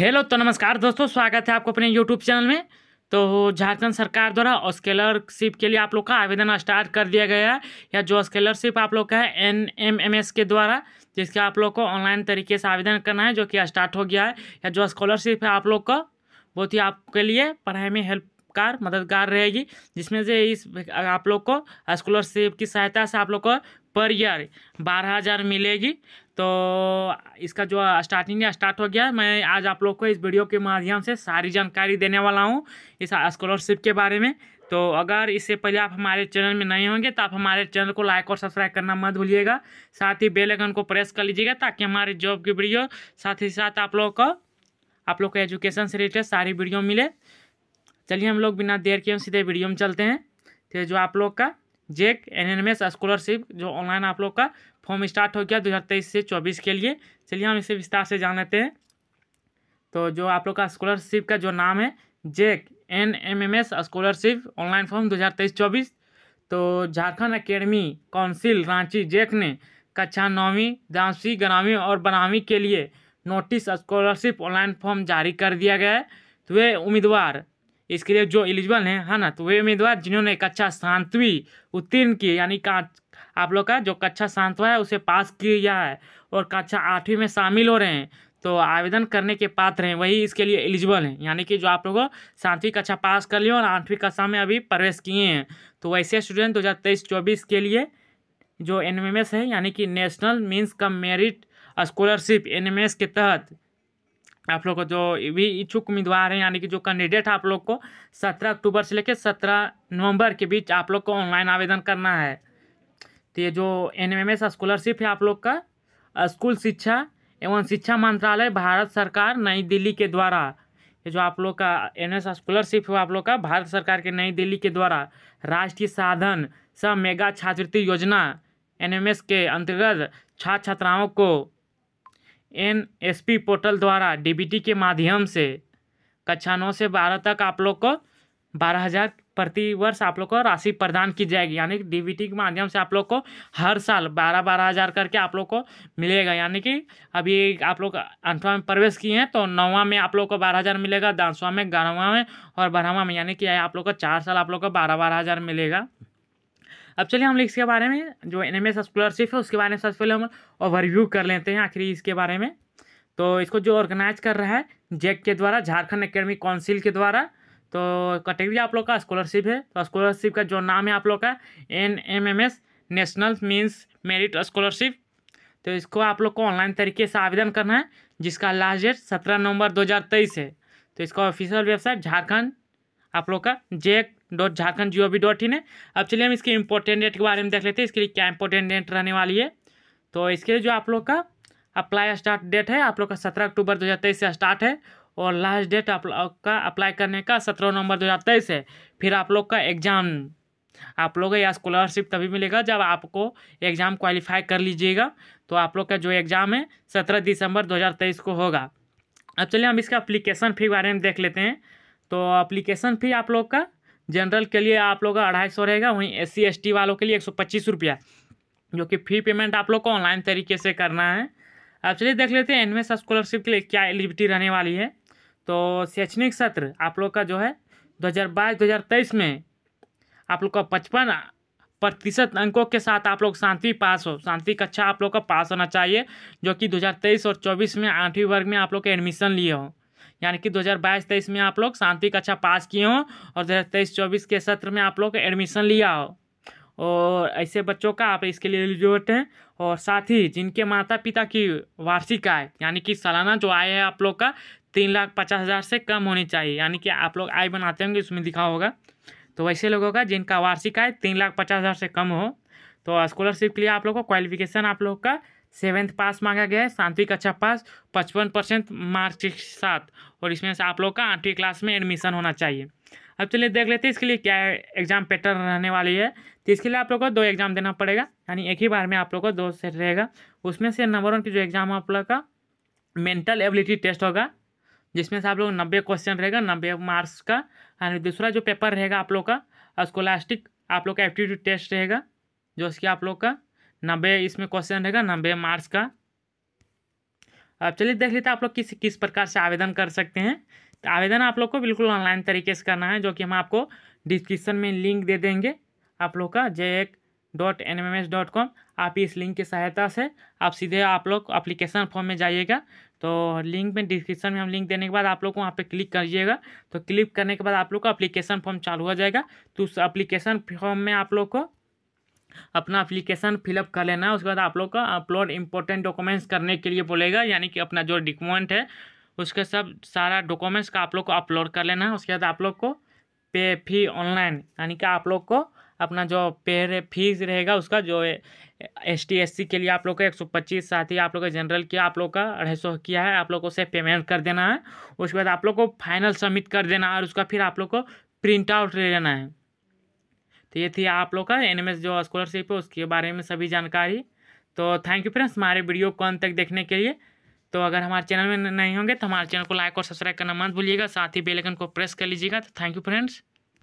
hello तो नमस्कार दोस्तों स्वागत है आपको अपने यूट्यूब चैनल में तो झारखंड सरकार द्वारा स्कॉलरशिप के लिए आप लोग का आवेदन स्टार्ट कर दिया गया है या जो स्कॉलरशिप आप लोग का है एन एम एम एस के द्वारा जिसके आप लोग को ऑनलाइन तरीके से आवेदन करना है जो कि स्टार्ट हो गया है या जो स्कॉलरशिप है आप लोग का बहुत ही आपके लिए पढ़ाई में हेल्प कार मददगार रहेगी जिसमें से इस आप लोग को स्कॉलरशिप की सहायता से आप लोग को पर ईयर बारह हज़ार मिलेगी तो इसका जो स्टार्टिंग है स्टार्ट हो गया मैं आज आप लोग को इस वीडियो के माध्यम से सारी जानकारी देने वाला हूँ इस स्कॉलरशिप के बारे में तो अगर इससे पहले आप हमारे चैनल में नहीं होंगे तो आप हमारे चैनल को लाइक और सब्सक्राइब करना मत भूलिएगा साथ ही बेल आइकन को प्रेस कर लीजिएगा ताकि हमारे जॉब की वीडियो साथ ही साथ आप लोग को आप लोग को एजुकेशन से रिलेटेड सारी वीडियो मिले चलिए हम लोग बिना देर के हम सीधे वीडियो में चलते हैं तो जो आप लोग का JAC N N M scholarship जो ऑनलाइन आप लोग का फॉर्म स्टार्ट हो गया दो हज़ार तेईस से चौबीस के लिए चलिए हम इसे विस्तार से जान लेते हैं तो जो आप लोग का स्कॉलरशिप का जो नाम है JAC N M M S scholarship online form दो हज़ार तेईस चौबीस तो Jharkhand academy council Ranchi JAC e ने कक्षा नौवीं दसवीं ग्यारहवीं और बारहवीं के लिए नोटिस स्कॉलरशिप ऑनलाइन फॉर्म जारी कर दिया गया है तो वे उम्मीदवार इसके लिए जो एलिजिबल हैं है ना तो वे उम्मीदवार जिन्होंने कक्षा सातवीं उत्तीर्ण की यानी का आप लोग का जो कक्षा सातवा है उसे पास किया है और कक्षा आठवीं में शामिल हो रहे हैं तो आवेदन करने के पात्र हैं वही इसके लिए एलिजिबल हैं यानी कि जो आप लोगों सातवीं कक्षा पास कर लिए और आठवीं कक्षा में अभी प्रवेश किए हैं तो वैसे स्टूडेंट दो हज़ार तेईस चौबीस के लिए जो एन है यानी कि नेशनल मीन्स का मेरिट स्कॉलरशिप एन के तहत आप लोग को जो भी इच्छुक उम्मीदवार हैं यानी कि जो कैंडिडेट आप लोग को सत्रह अक्टूबर से लेकर सत्रह नवंबर के बीच आप लोग को ऑनलाइन आवेदन करना है तो ये जो एन एम एस स्कॉलरशिप है आप लोग का स्कूल शिक्षा एवं शिक्षा मंत्रालय भारत सरकार नई दिल्ली के द्वारा ये जो आप लोग का एन एस स्कॉलरशिप है आप लोग का भारत सरकार के नई दिल्ली के द्वारा राष्ट्रीय साधन स मेगा छात्रवृत्ति योजना एन एम एस के अंतर्गत छात्र छात्राओं को एनएसपी पोर्टल द्वारा डीबीटी के माध्यम से कक्षा नौ से बारह तक आप लोग को बारह हज़ार प्रति वर्ष आप लोग को राशि प्रदान की जाएगी यानी कि डीबीटी के माध्यम से आप लोग को हर साल बारह बारह हज़ार करके आप लोग को मिलेगा यानी कि अभी आप लोग आठवां में प्रवेश किए हैं तो नौवा में आप लोग को बारह हज़ार मिलेगा दसवां में ग्यारहवा में और बारहवा में यानी कि आप लोग को चार साल आप लोग को बारह बारह हज़ार मिलेगा अब चलिए हम लोग इसके बारे में जो एन एम स्कॉलरशिप है उसके बारे में सबसे पहले हम ओवरव्यू कर लेते हैं आखिरी इसके बारे में तो इसको जो ऑर्गेनाइज कर रहा है जैक e के द्वारा झारखंड एकेडमिक काउंसिल के द्वारा तो कैटेगरी आप लोग का स्कॉलरशिप है तो स्कॉलरशिप का जो नाम है आप लोग का N M M S national means merit scholarship तो इसको आप लोग को ऑनलाइन तरीके से आवेदन करना है जिसका लास्ट डेट सत्रह नवंबर दो हज़ार तेईस है तो इसका ऑफिशियल वेबसाइट झारखंड आप लोग का J dot Jharkhand G O V dot in है अब चलिए हम इसके इम्पोर्टेंट डेट के बारे में देख लेते हैं इसके लिए क्या इम्पोर्टेंट डेट रहने वाली है तो इसके लिए जो आप लोग का अप्लाई स्टार्ट डेट है आप लोग का सत्रह अक्टूबर दो हज़ार तेईस से स्टार्ट है और लास्ट डेट आप लोग का अप्लाई करने का सत्रह नवंबर दो हज़ार तेईस है फिर आप लोग का एग्ज़ाम आप लोग का या स्कॉलरशिप तभी मिलेगा जब आपको एग्ज़ाम क्वालिफाई कर लीजिएगा तो आप लोग का जो एग्ज़ाम है सत्रह दिसंबर दो हज़ार तेईस को होगा अब चलिए हम इसका अप्लीकेशन फी के बारे में देख लेते हैं तो अप्लीकेशन फ़ी आप लोग का जनरल के लिए आप लोग का अढ़ाई सौ रहेगा वहीं एस सी एस टी वालों के लिए एक सौ पच्चीस रुपया जो कि फ़ी पेमेंट आप लोग को ऑनलाइन तरीके से करना है अब चलिए देख लेते हैं एनवेस स्कॉलरशिप के लिए क्या एलिबिटी रहने वाली है तो शैक्षणिक सत्र आप लोग का जो है दो हज़ार में आप लोग का पचपन प्रतिशत अंकों के साथ आप लोग शांति पास हो शांति कक्षा आप लोग का पास होना चाहिए जो कि 2023 और 24 में आठवीं वर्ग में आप लोग का एडमिशन लिए हो यानी कि 2022-23 में आप लोग शांति कक्षा पास किए हों और 2023-24 के सत्र में आप लोग एडमिशन लिया हो और ऐसे बच्चों का आप इसके लिए एलिजिबल हैं और साथ ही जिनके माता पिता की वार्षिक आय यानी कि सालाना जो आय है आप लोग का तीन लाख पचास हज़ार से कम होनी चाहिए यानी कि आप लोग आय बनाते होंगे उसमें दिखा होगा तो वैसे लोगों का जिनका वार्षिक आय तीन लाख पचास हज़ार से कम हो तो स्कॉलरशिप के लिए आप लोग को क्वालिफिकेशन आप लोग का सेवेंथ पास मांगा गया है सातवीं कक्षा अच्छा पास पचपन परसेंट मार्क्स के साथ और इसमें से आप लोग का आठवीं क्लास में एडमिशन होना चाहिए अब चलिए देख लेते हैं इसके लिए क्या एग्ज़ाम पैटर्न रहने वाली है तो इसके लिए आप लोग को दो एग्ज़ाम देना पड़ेगा यानी एक ही बार में आप लोग को दो सेट रहेगा उसमें से नंबर वन की जो एग्ज़ाम आप लोग का मेंटल एबिलिटी टेस्ट होगा जिसमें से आप लोग नब्बे क्वेश्चन रहेगा नब्बे मार्क्स का यानी दूसरा जो पेपर रहेगा आप लोग का स्कोलास्टिक आप लोग का एप्टीट्यूड टेस्ट रहेगा जो इसकी आप लोग का नब्बे इसमें क्वेश्चन रहेगा नब्बे मार्क्स का अब चलिए देख लेते हैं आप लोग किस किस प्रकार से आवेदन कर सकते हैं तो आवेदन आप लोग को बिल्कुल ऑनलाइन तरीके से करना है जो कि हम आपको डिस्क्रिप्शन में लिंक दे देंगे आप लोग का जे एक dot N M S dot com आप इस लिंक की सहायता से आप सीधे आप लोग अप्लीकेशन फॉर्म में जाइएगा तो लिंक में डिस्क्रिप्शन में हम लिंक देने के बाद आप लोग को वहाँ पर क्लिक करिएगा तो क्लिक करने के बाद आप लोग का अप्लीकेशन फॉर्म चालू हो जाएगा तो उस अप्लीकेशन फॉर्म में आप लोग को अपना अप्लीकेशन फिलअप कर लेना है उसके बाद आप लोग का अपलोड इंपॉर्टेंट डॉक्यूमेंट्स करने के लिए बोलेगा यानी कि अपना जो डिकूमेंट है उसके सब सारा डॉक्यूमेंट्स का आप लोग को अपलोड कर लेना है उसके बाद आप लोग को पे फी ऑनलाइन यानी कि आप लोग को अपना जो पे फीस रहेगा उसका जो एस टी एस सी के लिए आप लोग का एक सौ पच्चीस साथ ही आप लोग का जनरल किया आप लोग का अढ़ाई सौ किया है आप लोग को उसे पेमेंट कर देना है उसके बाद आप लोग को फाइनल सबमिट कर देना है और उसका फिर आप लोग को प्रिंट आउट ले लेना है तो ये थी आप लोग का एन जो स्कॉलरशिप है उसके बारे में सभी जानकारी तो थैंक यू फ्रेंड्स हमारे वीडियो को अंत तक देखने के लिए तो अगर हमारे चैनल में नहीं होंगे तो हमारे चैनल को लाइक और सब्सक्राइब करना मत भूलिएगा साथ ही बेलकन को प्रेस कर लीजिएगा तो थैंक यू फ्रेंड्स